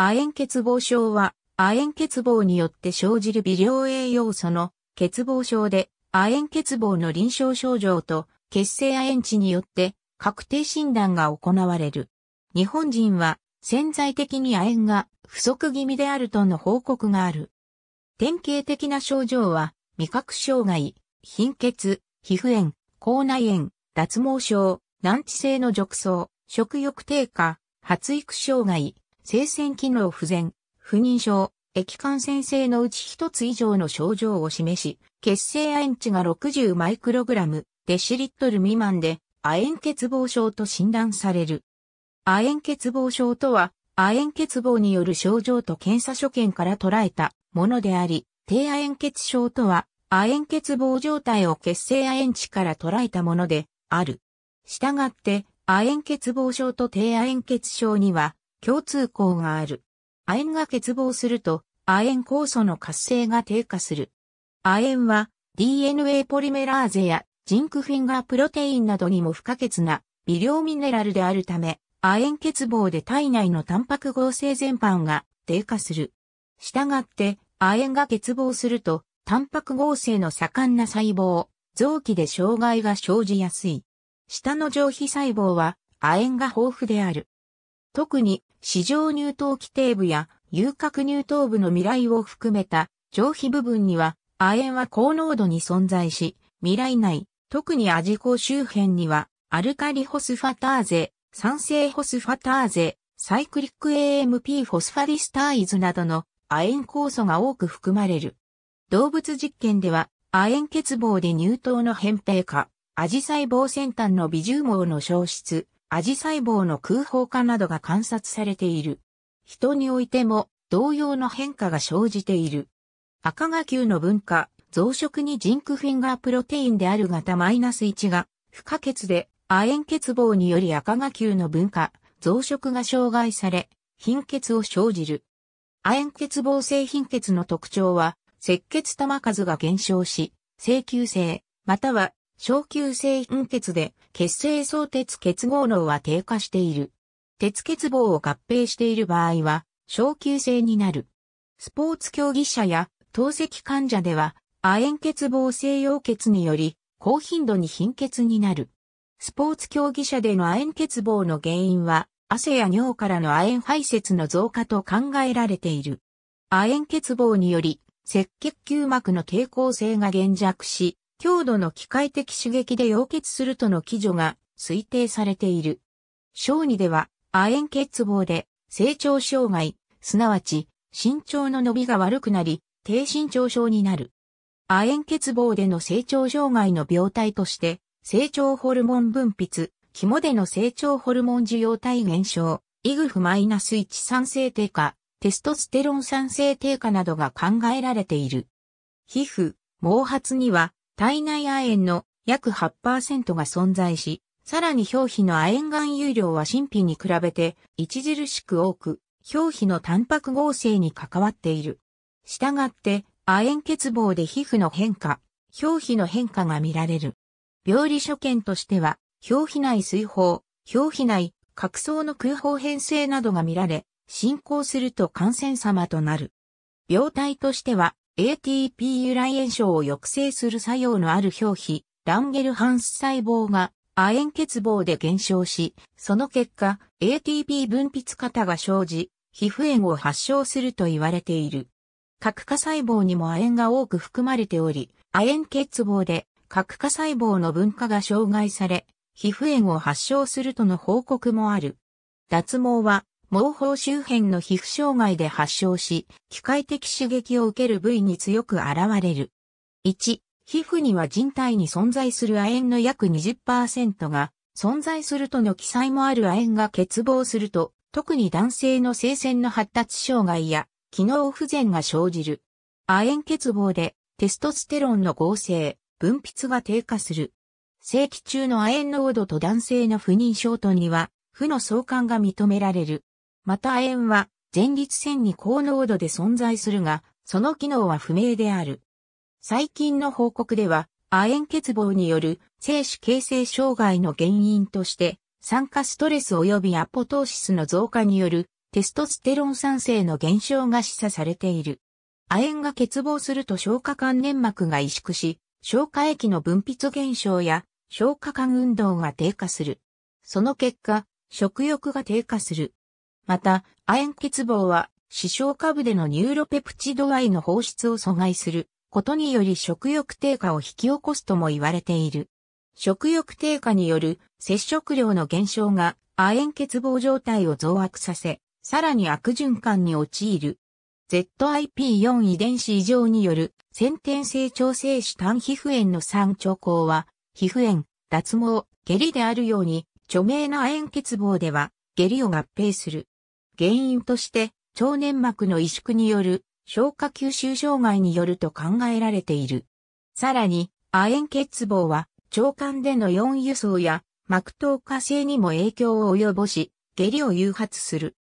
亜鉛欠乏症は、亜鉛欠乏によって生じる微量栄養素の欠乏症で、亜鉛欠乏の臨床症状と血清亜鉛値によって確定診断が行われる。日本人は潜在的に亜鉛が不足気味であるとの報告がある。典型的な症状は、味覚障害、貧血、皮膚炎、口内炎、脱毛症、難治性の褥瘡、食欲低下、発育障害、生鮮機能不全、不妊症、液感染性のうち一つ以上の症状を示し、血清亜鉛値が60マイクログラム、デシリットル未満で、亜鉛欠乏症と診断される。亜鉛欠乏症とは、亜鉛欠乏による症状と検査所見から捉えたものであり、低亜鉛欠症とは、亜鉛欠乏状態を血清亜鉛値から捉えたものである。したがって、亜鉛欠乏症と低亜鉛欠症には、共通項がある。亜鉛が欠乏すると、亜鉛酵素の活性が低下する。亜鉛は DNA ポリメラーゼやジンクフィンガープロテインなどにも不可欠な微量ミネラルであるため、亜鉛欠乏で体内のタンパク合成全般が低下する。したがって、亜鉛が欠乏すると、タンパク合成の盛んな細胞、臓器で障害が生じやすい。下の上皮細胞は亜鉛が豊富である。特に市場乳頭規定部や遊郭乳頭部の未来を含めた上皮部分には亜鉛は高濃度に存在し、未来内、特にアジコ周辺にはアルカリホスファターゼ、酸性ホスファターゼ、サイクリック AMP フォスファリスターイズなどの亜鉛酵素が多く含まれる。動物実験では、亜鉛欠乏で乳頭の扁平化、アジ細胞先端の微重毛の消失、アジ細胞の空砲化などが観察されている。人においても同様の変化が生じている。赤が球の分化、増殖にジンクフィンガープロテインである型 -1 が不可欠で、亜鉛欠乏により赤が球の分化、増殖が障害され、貧血を生じる。亜鉛欠乏性貧血の特徴は、赤血玉数が減少し、性急性、または小球性貧血で血清相鉄結合能は低下している。鉄欠乏を合併している場合は、小級性になる。スポーツ競技者や透析患者では、亜鉛欠乏性溶血により、高頻度に貧血になる。スポーツ競技者での亜鉛欠乏の原因は、汗や尿からの亜鉛排泄の増加と考えられている。亜鉛欠乏により、赤血球膜の抵抗性が減弱し、強度の機械的刺激で溶血するとの基準が推定されている。小児では、亜鉛欠乏で成長障害、すなわち身長の伸びが悪くなり、低身長症になる。亜鉛欠乏での成長障害の病態として、成長ホルモン分泌、肝での成長ホルモン受容体減少、イグフマイナス -1 酸性低下、テストステロン酸性低下などが考えられている。皮膚、毛髪には体内亜鉛の約8%が存在し、さらに表皮の亜鉛含有量は神秘に比べて著しく多く、表皮のタンパク合成に関わっている。したがって、亜鉛欠乏で皮膚の変化、表皮の変化が見られる。病理所見としては、表皮内水泡、表皮内、角層の空砲変性などが見られ、進行すると感染様となる。病態としては、ATP 由来炎症を抑制する作用のある表皮、ランゲルハンス細胞が亜鉛欠乏で減少し、その結果、ATP 分泌型が生じ、皮膚炎を発症すると言われている。核化細胞にも亜鉛が多く含まれており、亜鉛欠乏で核化細胞の分化が障害され、皮膚炎を発症するとの報告もある。脱毛は毛包周辺の皮膚障害で発症し、機械的刺激を受ける部位に強く現れる。1、皮膚には人体に存在する亜鉛の約20%が存在するとの記載もある亜鉛が欠乏すると、特に男性の性腺の発達障害や機能不全が生じる。亜鉛欠乏でテストステロンの合成、分泌が低下する。正規中の亜鉛濃度と男性の不妊症とには、負の相関が認められる。また亜鉛は前立腺に高濃度で存在するが、その機能は不明である。最近の報告では、亜鉛欠乏による精子形成障害の原因として、酸化ストレス及びアポトーシスの増加によるテストステロン酸性の減少が示唆されている。亜鉛が欠乏すると消化管粘膜が萎縮し、消化液の分泌減少や消化管運動が低下する。その結果、食欲が低下する。また、亜鉛欠乏は、視床下部でのニューロペプチド Y の放出を阻害することにより食欲低下を引き起こすとも言われている。食欲低下による接触量の減少が亜鉛欠乏状態を増悪させ、さらに悪循環に陥る。ZIP4 遺伝子異常による先天性調整子単皮膚炎の三兆候は、皮膚炎、脱毛、下痢であるように、著名な亜鉛欠乏では、下痢を合併する。原因として腸粘膜の萎縮による消化吸収障害によると考えられている。さらに、亜鉛欠乏は腸管での4輸送や膜糖化性にも影響を及ぼし、下痢を誘発する。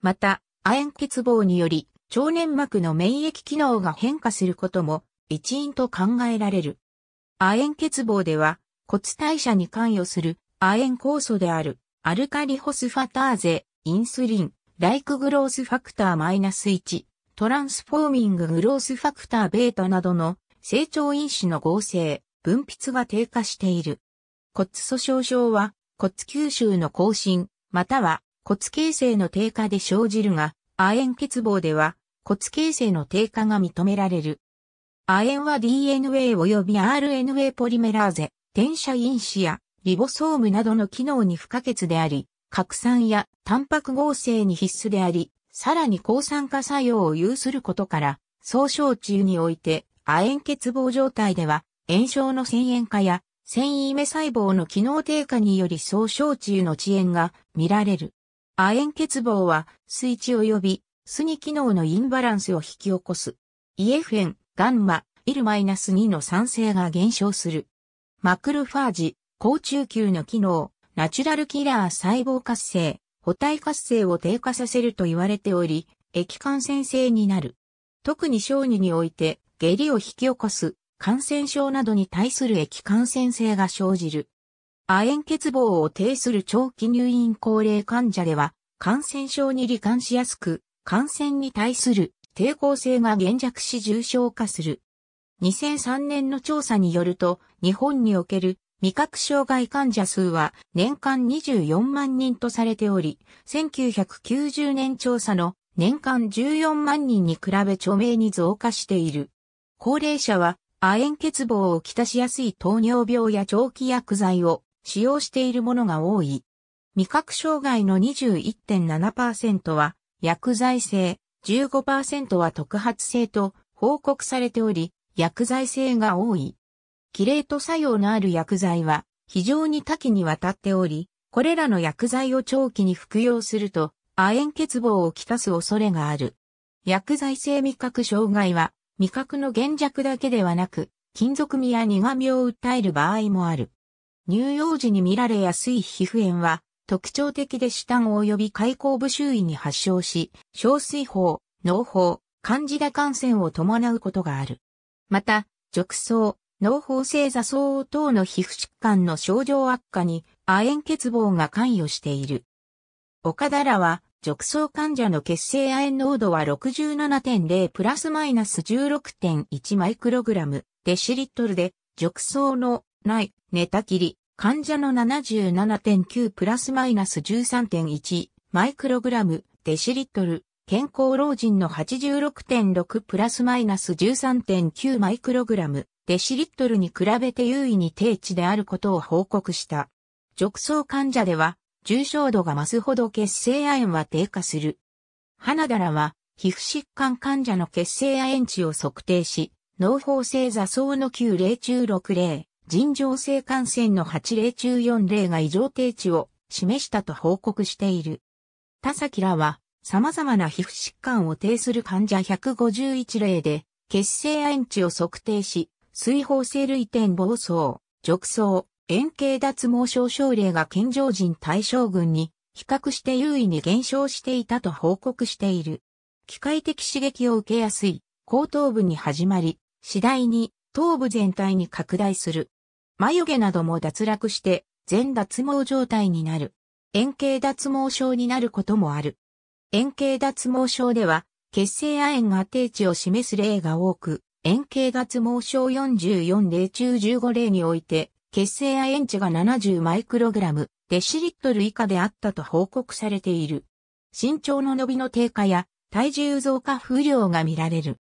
また、亜鉛欠乏により腸粘膜の免疫機能が変化することも一因と考えられる。亜鉛欠乏では骨代謝に関与する亜鉛酵素であるアルカリホスファターゼ、インスリン、ライクグロースファクターマイナス1、トランスフォーミンググロースファクターベータなどの成長因子の合成、分泌が低下している。骨粗鬆症は骨吸収の更新、または骨形成の低下で生じるが、亜鉛欠乏では骨形成の低下が認められる。亜鉛は DNA 及び RNA ポリメラーゼ、転写因子やリボソームなどの機能に不可欠であり、拡散やタンパク合成に必須であり、さらに抗酸化作用を有することから、総焼中において、亜鉛欠乏状態では、炎症の遷延化や、繊維目細胞の機能低下により総焼中の遅延が見られる。亜鉛欠乏は、水池及び、スニ機能のインバランスを引き起こす。イエフェン、ガンマ、イルマイナス2の酸性が減少する。マクルファージ、高中級の機能、ナチュラルキラー細胞活性、補体活性を低下させると言われており、液感染性になる。特に小児において、下痢を引き起こす、感染症などに対する液感染性が生じる。亜鉛欠乏を呈する長期入院高齢患者では、感染症に罹患しやすく、感染に対する抵抗性が減弱し重症化する。2003年の調査によると、日本における味覚障害患者数は年間24万人とされており、1990年調査の年間14万人に比べ著名に増加している。高齢者は亜鉛欠乏をきたしやすい糖尿病や長期薬剤を使用しているものが多い。味覚障害の21.7%は薬剤性、15%は特発性と報告されており、薬剤性が多い。キレート作用のある薬剤は非常に多岐にわたっており、これらの薬剤を長期に服用すると、亜鉛欠乏をきたす恐れがある。薬剤性味覚障害は、味覚の減弱だけではなく、金属味や苦味を訴える場合もある。乳幼児に見られやすい皮膚炎は、特徴的で下顎及び開口部周囲に発症し、小水泡、脳胞、カンジダ感染を伴うことがある。また、褥瘡、脳法性座相等の皮膚疾患の症状悪化に亜鉛欠乏が関与している。岡田らは、褥瘡患者の血清亜鉛濃度は67.0プラスマイナス16.1マイクログラムデシリットルで、褥瘡のない寝たきり、患者の77.9プラスマイナス13.1マイクログラムデシリットル、健康老人の86.6プラスマイナス13.9マイクログラムデシリットルに比べて優位に低値であることを報告した。直送患者では、重症度が増すほど血性亜鉛は低下する。花だらは、皮膚疾患患者の血性亜鉛値を測定し、脳胞性座層の9例中6例、尋常性感染の8例中4例が異常低値を示したと報告している。田崎らは、様々な皮膚疾患を呈する患者151例で、血性亜鉛値を測定し、水泡性類点暴走、褥瘡、円形脱毛症症例が健常人対象群に比較して優位に減少していたと報告している。機械的刺激を受けやすい後頭部に始まり、次第に頭部全体に拡大する。眉毛なども脱落して全脱毛状態になる。円形脱毛症になることもある。円形脱毛症では、血清亜鉛が定値を示す例が多く、円形脱毛症44例中15例において、血清亜鉛値が70マイクログラム、デシリットル以下であったと報告されている。身長の伸びの低下や体重増加不良が見られる。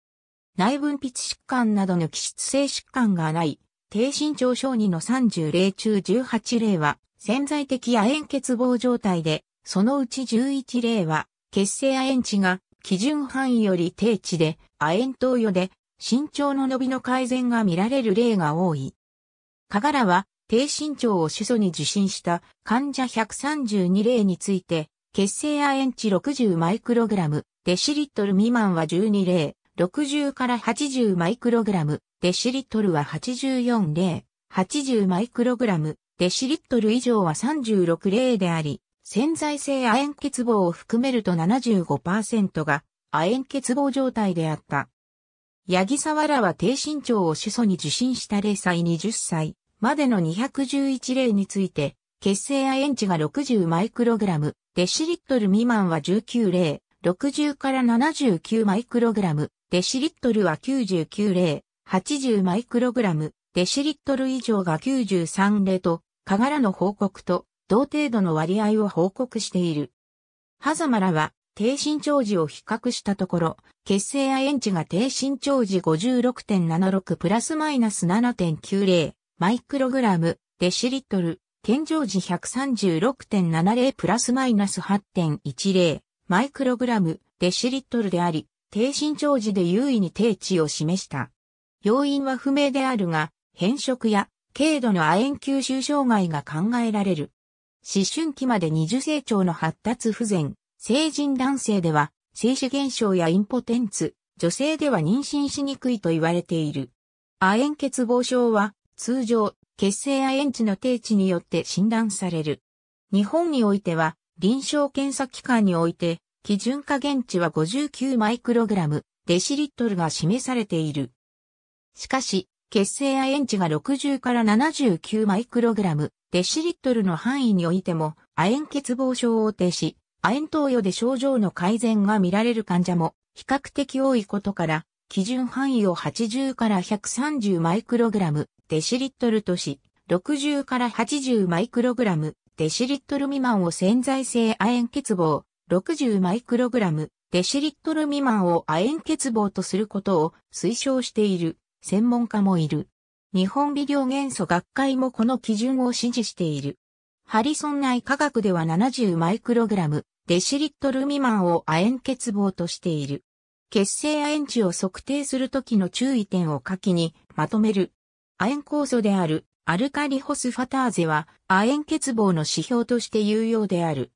内分泌疾患などの気質性疾患がない、低身長小児の30例中18例は潜在的亜鉛欠乏状態で、そのうち11例は血清亜鉛値が基準範囲より低値で亜鉛投与で身長の伸びの改善が見られる例が多い。かがらは、低身長を主訴に受診した患者132例について、血清亜鉛値60マイクログラム、デシリットル未満は12例、60から80マイクログラム、デシリットルは84例、80マイクログラム、デシリットル以上は36例であり、潜在性亜鉛欠乏を含めると75%が亜鉛欠乏状態であった。八木沢らは低身長を始祖に受診した0歳20歳までの211例について、血清亜鉛値が60マイクログラム、デシリットル未満は19例、60から79マイクログラム、デシリットルは99例、80マイクログラム、デシリットル以上が93例と、ガラの報告と同程度の割合を報告している。ハザマラは低身長時を比較したところ、血清亜鉛値が低身長時56.76プラスマイナス7.90マイクログラムデシリットル、健常時136.70プラスマイナス8.10マイクログラムデシリットルであり、低身長時で優位に低値を示した。要因は不明であるが、変色や軽度の亜鉛吸収障害が考えられる。思春期まで二次成長の発達不全、成人男性では、精子減少やインポテンツ、女性では妊娠しにくいと言われている。亜鉛欠乏症は、通常、血清亜鉛値の定値によって診断される。日本においては、臨床検査機関において、基準下限値は59マイクログラム、デシリットルが示されている。しかし、血清亜鉛値が60から79マイクログラム、デシリットルの範囲においても、亜鉛欠乏症を呈し、亜鉛投与で症状の改善が見られる患者も比較的多いことから、基準範囲を80から130マイクログラムデシリットルとし、60から80マイクログラムデシリットル未満を潜在性亜鉛欠乏、60マイクログラムデシリットル未満を亜鉛欠乏とすることを推奨している専門家もいる。日本微量元素学会もこの基準を支持している。ハリソン内科学では70マイクログラムデシリットル未満を亜鉛欠乏としている。血清亜鉛値を測定するときの注意点を下記にまとめる。亜鉛酵素であるアルカリホスファターゼは亜鉛欠乏の指標として有用である。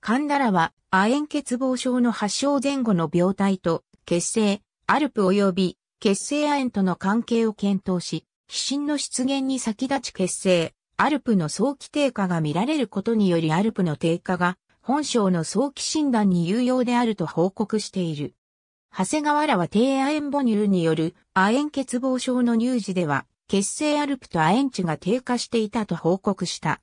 カンダラは亜鉛欠乏症の発症前後の病態と血清、アルプ及び血清亜鉛との関係を検討し、皮疹の出現に先立ち血清、アルプの早期低下が見られることによりアルプの低下が本省の早期診断に有用であると報告している。長谷川らは低亜鉛母乳による亜鉛欠乏症の乳児では、血清アルプと亜鉛値が低下していたと報告した。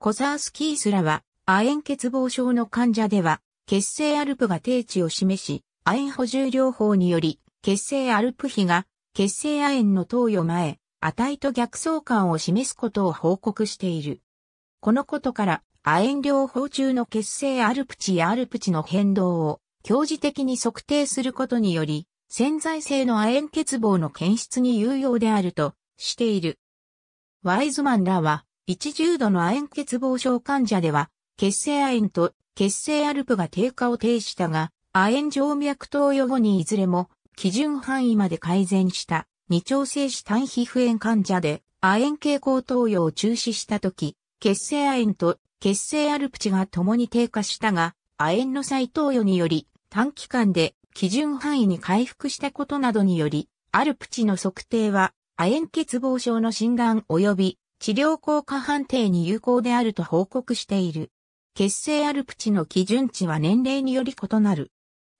コザースキースらは、亜鉛欠乏症の患者では、血清アルプが低値を示し、亜鉛補充療法により、血清アルプ比が、血清亜鉛の投与前、値と逆相関を示すことを報告している。このことから、亜鉛療法中の血清アルプチやアルプチの変動を強磁的に測定することにより、潜在性の亜鉛欠乏の検出に有用であるとしている。ワイズマンらは、一重度の亜鉛欠乏症患者では、血清亜鉛と血清アルプが低下を呈したが、亜鉛静脈投与後にいずれも基準範囲まで改善した二調整子単皮膚炎患者で亜鉛蛍光投与を中止したとき、血清亜鉛と血清アルプチが共に低下したが、亜鉛の再投与により、短期間で基準範囲に回復したことなどにより、アルプチの測定は、亜鉛欠乏症の診断及び治療効果判定に有効であると報告している。血清アルプチの基準値は年齢により異なる。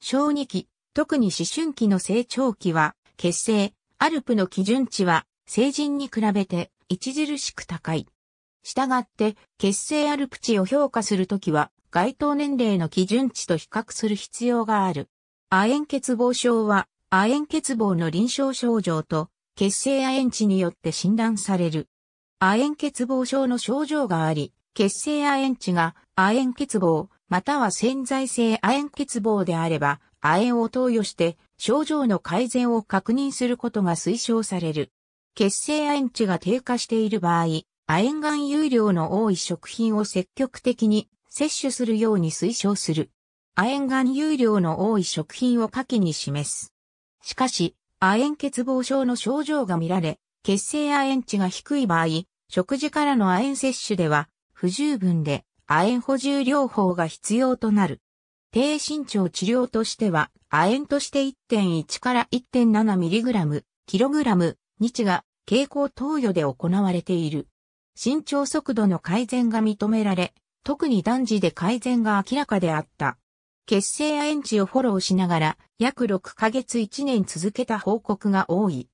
小児期、特に思春期の成長期は、血清、アルプの基準値は、成人に比べて著しく高い。したがって、血清アルプチを評価するときは、該当年齢の基準値と比較する必要がある。亜鉛欠乏症は、亜鉛欠乏の臨床症状と、血清亜鉛値によって診断される。亜鉛欠乏症の症状があり、血清亜鉛値が亜鉛欠乏、または潜在性亜鉛欠乏であれば、亜鉛を投与して症状の改善を確認することが推奨される。血清亜鉛値が低下している場合、亜鉛含有量の多い食品を積極的に摂取するように推奨する。亜鉛含有量の多い食品を下記に示す。しかし、亜鉛欠乏症の症状が見られ、血清亜鉛値が低い場合、食事からの亜鉛摂取では不十分で亜鉛補充療法が必要となる。低身長治療としては、亜鉛として1.1から 1.7mg、kg、日が経口投与で行われている。身長速度の改善が認められ、特に男児で改善が明らかであった。血清亜鉛値をフォローしながら、約6ヶ月1年続けた報告が多い。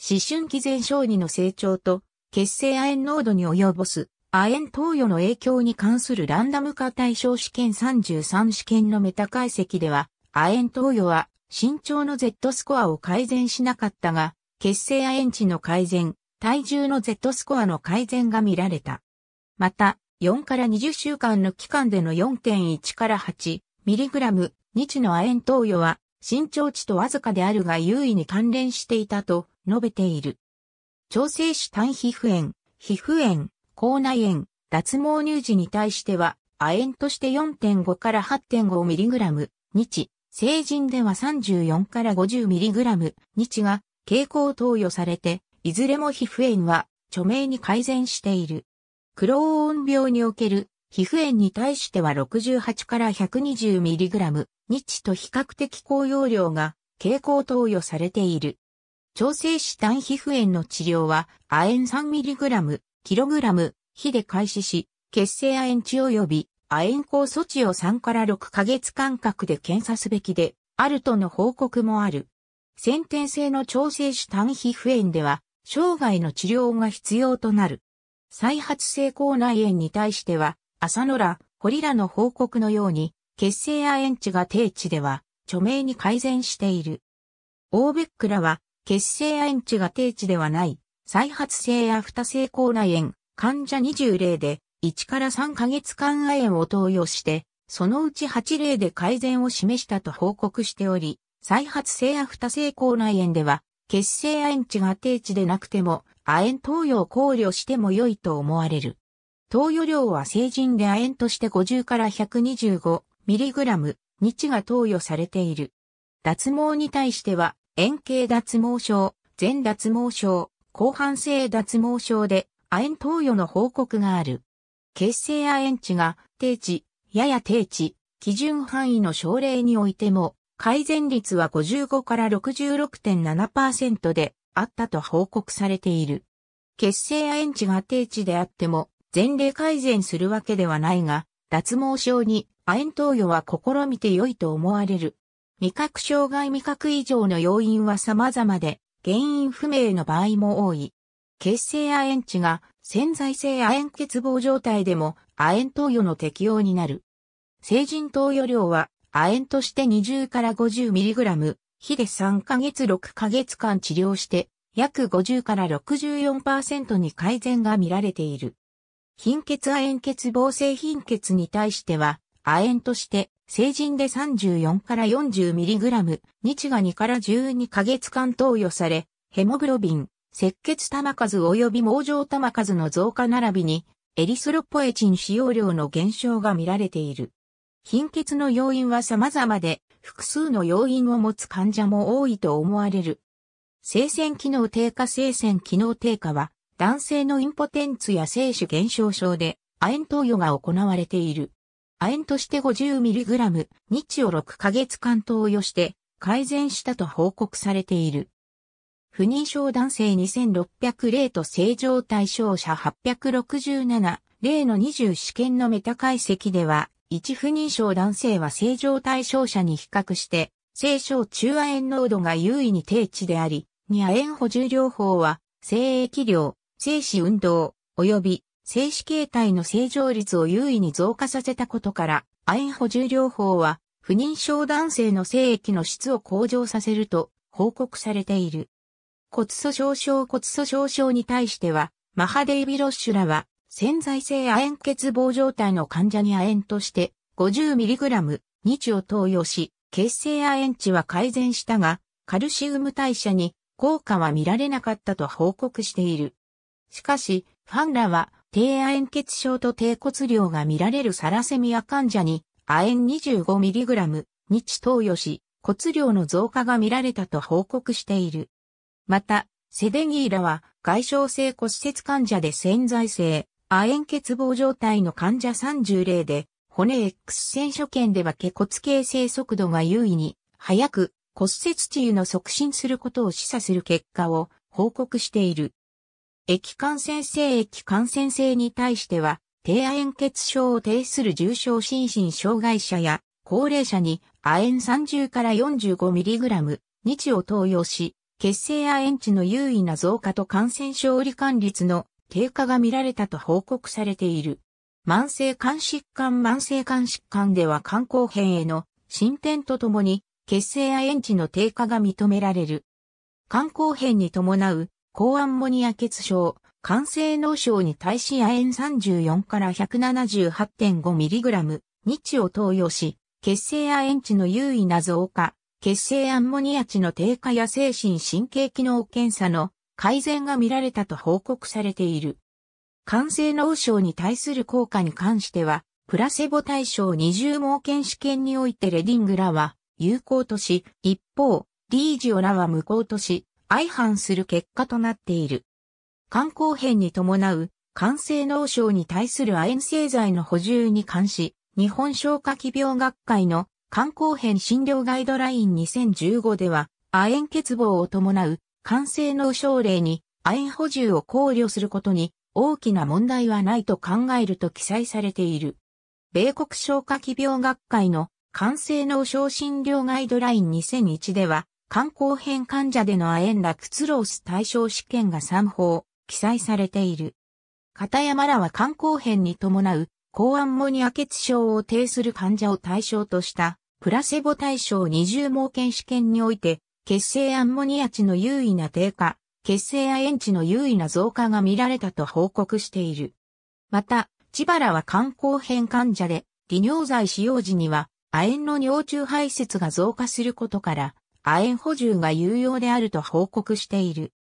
思春期前小児の成長と、血清亜鉛濃度に及ぼす、亜鉛投与の影響に関するランダム化対象試験33試験のメタ解析では、亜鉛投与は、身長の Z スコアを改善しなかったが、血清亜鉛値の改善、体重の Z スコアの改善が見られた。また、4から20週間の期間での4.1から8ミリグラム日の亜鉛投与は身長値とわずかであるが優位に関連していたと述べている。調整子単皮膚炎、皮膚炎、口内炎、脱毛乳児に対しては、亜鉛として4.5から8.5ミリグラム日、成人では34から50ミリグラム日が傾向投与されて、いずれも皮膚炎は著名に改善している。クローン病における皮膚炎に対しては68から 120mg 日と比較的高容量が経口投与されている。調整子単皮膚炎の治療は亜鉛 3mg、kg、比で開始し、血清亜鉛値及び亜鉛酵措置を3から6ヶ月間隔で検査すべきで、あるとの報告もある。先天性の調整子単皮膚炎では、生涯の治療が必要となる。再発性口内炎に対しては、朝野ら、堀らの報告のように、血清亜鉛値が低値では、著名に改善している。オーベックらは、血清亜鉛値が低値ではない、再発性や二性口内炎、患者20例で、1から3ヶ月間亜鉛を投与して、そのうち8例で改善を示したと報告しており、再発性アフタ性口内炎では、血清亜鉛値が低値でなくても、亜鉛投与を考慮しても良いと思われる。投与量は成人で亜鉛として50から 125mg、日が投与されている。脱毛に対しては、円形脱毛症、全脱毛症、広範性脱毛症で、亜鉛投与の報告がある。血清亜鉛値が、低値、やや低値、基準範囲の症例においても、改善率は55から66.7%であったと報告されている。血清亜鉛値が低値であっても、前例改善するわけではないが、脱毛症に亜鉛投与は試みて良いと思われる。味覚障害味覚異常の要因は様々で、原因不明の場合も多い。血清亜鉛値が潜在性亜鉛欠乏状態でも亜鉛投与の適用になる。成人投与量は亜鉛として20から 50mg、火で3ヶ月6ヶ月間治療して、約50から64%に改善が見られている。貧血亜鉛欠乏性貧血に対しては、亜鉛として成人で34から 40mg、日が2から12ヶ月間投与され、ヘモグロビン、赤血玉数及び毛状玉数の増加並びに、エリスロポエチン使用量の減少が見られている。貧血の要因は様々で、複数の要因を持つ患者も多いと思われる。性腺機能低下性腺機能低下は、男性のインポテンツや精子減少症で、亜鉛投与が行われている。亜鉛として 50mg、日を6ヶ月間投与して、改善したと報告されている。不妊症男性2600例と正常対象者867例の20試験のメタ解析では、一不妊症男性は正常対象者に比較して、正常中亜炎濃度が優位に低値であり、二亜炎補充療法は、精液量、精子運動、及び精子形態の正常率を優位に増加させたことから、亜炎補充療法は、不妊症男性の精液の質を向上させると報告されている。骨粗鬆症骨粗鬆症に対しては、マハデイビロッシュらは、潜在性亜鉛欠乏状態の患者に亜鉛として 50mg 日を投与し、血性亜鉛値は改善したが、カルシウム代謝に効果は見られなかったと報告している。しかし、ファンラは低亜鉛血症と低骨量が見られるサラセミア患者に亜鉛 25mg 日投与し、骨量の増加が見られたと報告している。また、セデギーラは外傷性骨折患者で潜在性亜鉛欠乏状態の患者30例で、骨 X 線所見では血骨形成速度が優位に、早く骨折治癒の促進することを示唆する結果を報告している。液感染性液感染性に対しては、低亜鉛欠症を呈する重症心身障害者や高齢者に亜鉛30から 45mg 日を投与し、血清亜鉛値の優位な増加と感染症罹患率の低下が見られたと報告されている。慢性肝疾患慢性肝疾患では肝硬変への進展とともに血清や塩値の低下が認められる。肝硬変に伴う高アンモニア血症、肝性脳症に対し亜鉛34から 178.5mg 日を投与し、血清や塩値の優位な増加、血清アンモニア値の低下や精神神経機能検査の改善が見られたと報告されている。感性脳症に対する効果に関しては、プラセボ対象二重盲検試験においてレディングらは有効とし、一方、リージオらは無効とし、相反する結果となっている。肝硬変に伴う、肝性脳症に対する亜鉛製剤の補充に関し、日本消化器病学会の肝硬変診療ガイドライン2015では、亜鉛欠乏を伴う完成の症例に亜鉛補充を考慮することに大きな問題はないと考えると記載されている。米国消化器病学会の感性脳症診療ガイドライン2001では、肝硬変患者での亜鉛ラクツロース対象試験が3法、記載されている。片山らは肝硬変に伴う、抗アンモニア血症を呈する患者を対象とした、プラセボ対象二重盲検試験において、血清アンモニア値の優位な低下、血清亜鉛値の優位な増加が見られたと報告している。また、千原は肝硬変患者で、利尿剤使用時には、亜鉛の尿中排泄が増加することから、亜鉛補充が有用であると報告している。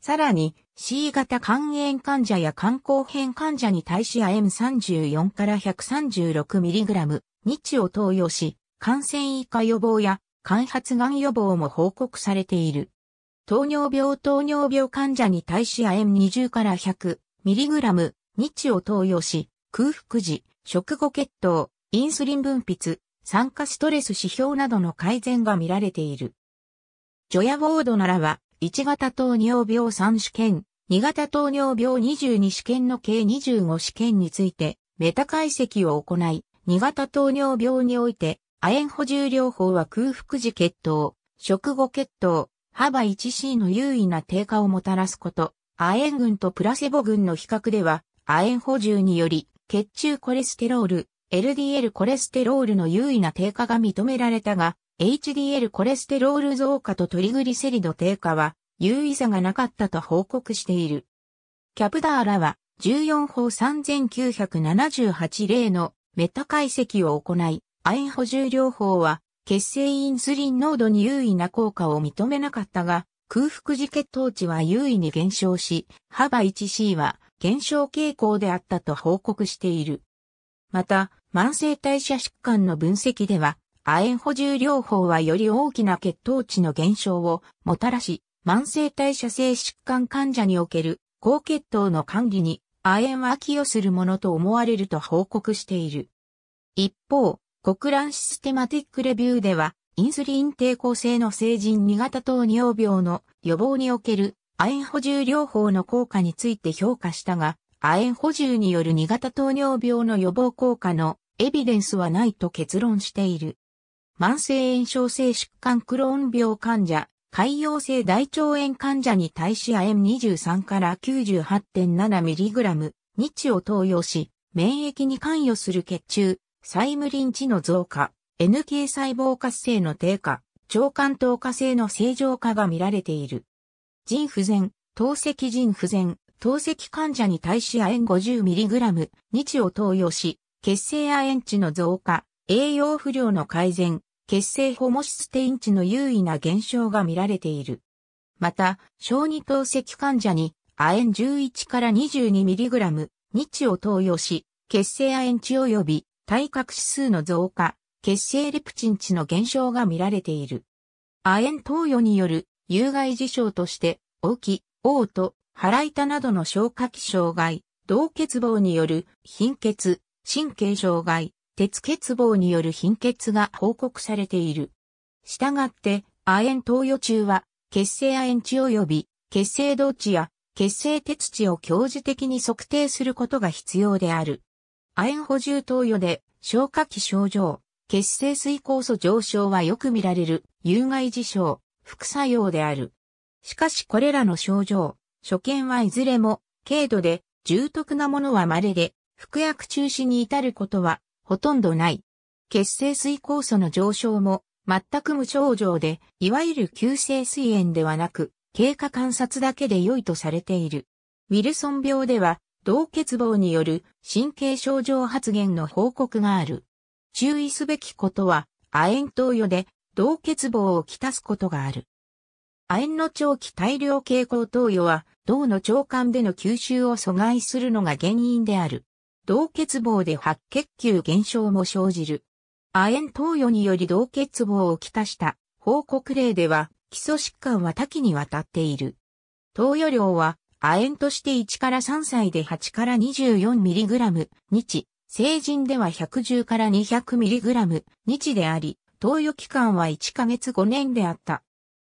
さらに、C 型肝炎患者や肝硬変患者に対し亜鉛34から 136mg 日を投与し、感染以下予防や間発がん予防も報告されている。糖尿病糖尿病患者に対し亜鉛20から 100mg 日を投与し、空腹時、食後血糖、インスリン分泌、酸化ストレス指標などの改善が見られている。ジョヤボードならは、1型糖尿病3試験、2型糖尿病22試験の計25試験について、メタ解析を行い、2型糖尿病において、亜鉛補充療法は空腹時血糖、食後血糖、幅 1C の優位な低下をもたらすこと。亜鉛群とプラセボ群の比較では、亜鉛補充により、血中コレステロール、LDL コレステロールの優位な低下が認められたが、HDL コレステロール増加とトリグリセリド低下は、優位差がなかったと報告している。キャプダーラは、14法3978例のメタ解析を行い、ン補充療法は、血清インスリン濃度に優位な効果を認めなかったが、空腹時血糖値は優位に減少し、幅 1C は減少傾向であったと報告している。また、慢性代謝疾患の分析では、亜鉛補充療法はより大きな血糖値の減少をもたらし、慢性代謝性疾患患者における高血糖の管理に亜鉛は寄与するものと思われると報告している。一方、国乱システマティックレビューでは、インスリン抵抗性の成人2型糖尿病の予防における亜鉛補充療法の効果について評価したが、亜鉛補充による2型糖尿病の予防効果のエビデンスはないと結論している。慢性炎症性疾患クローン病患者、潰瘍性大腸炎患者に対し亜鉛23から 98.7mg 日を投与し、免疫に関与する血中、債リン地の増加、NK 細胞活性の低下、腸管透過性の正常化が見られている。腎不全、透析腎不全、透析患者に対し亜鉛 50mg 日を投与し、血清亜鉛値の増加、栄養不良の改善、血清ホモシステイン値の優位な減少が見られている。また、小児透析患者に亜鉛11から 22mg 日を投与し、血清亜鉛値及び体格指数の増加、血清レプチン値の減少が見られている。亜鉛投与による有害事象として、大き、嘔吐、腹痛などの消化器障害、同欠乏による貧血、神経障害、鉄欠乏による貧血が報告されている。したがって、亜鉛投与中は、血清亜鉛値及び血清動値や血清鉄値を強時的に測定することが必要である。亜鉛補充投与で消化器症状、血清水酵素上昇はよく見られる有害事象、副作用である。しかしこれらの症状、所見はいずれも軽度で重篤なものは稀で、服薬中止に至ることはほとんどない。血清水酵素の上昇も全く無症状で、いわゆる急性水炎ではなく、経過観察だけで良いとされている。ウィルソン病では同欠乏による神経症状発現の報告がある。注意すべきことは、亜鉛投与で同欠乏をきたすことがある。亜鉛の長期大量傾向投与は、銅の腸管での吸収を阻害するのが原因である。同欠乏で白血球減少も生じる。亜鉛投与により同欠乏をきたした報告例では、基礎疾患は多岐にわたっている。投与量は亜鉛として1から3歳で8から 24mg 日、成人では110から 200mg 日であり、投与期間は1ヶ月5年であった。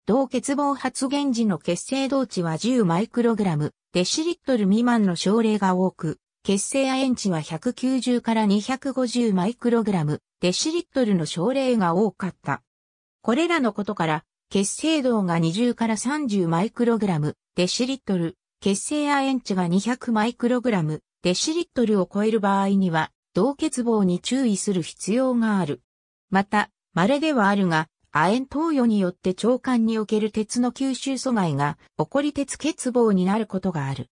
同欠乏発現時の血清同値は10マイクログラム、デシリットル未満の症例が多く、血清亜鉛値は190から250マイクログラム、デシリットルの症例が多かった。これらのことから、血清同が20から30マイクログラム、デシリットル、血清亜鉛値が200マイクログラム、デシリットルを超える場合には、同欠乏に注意する必要がある。また、稀ではあるが、亜鉛投与によって腸管における鉄の吸収阻害が起こり鉄欠乏になることがある。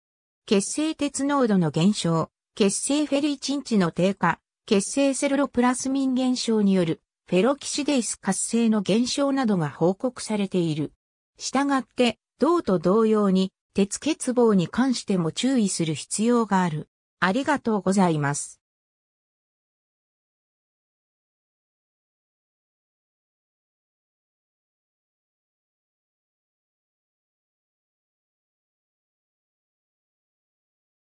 血清鉄濃度の減少、血清フェリチン値の低下、血清セルロプラスミン減少によるフェロキシデイス活性の減少などが報告されている。したがって、銅と同様に鉄欠乏に関しても注意する必要がある。ありがとうございます。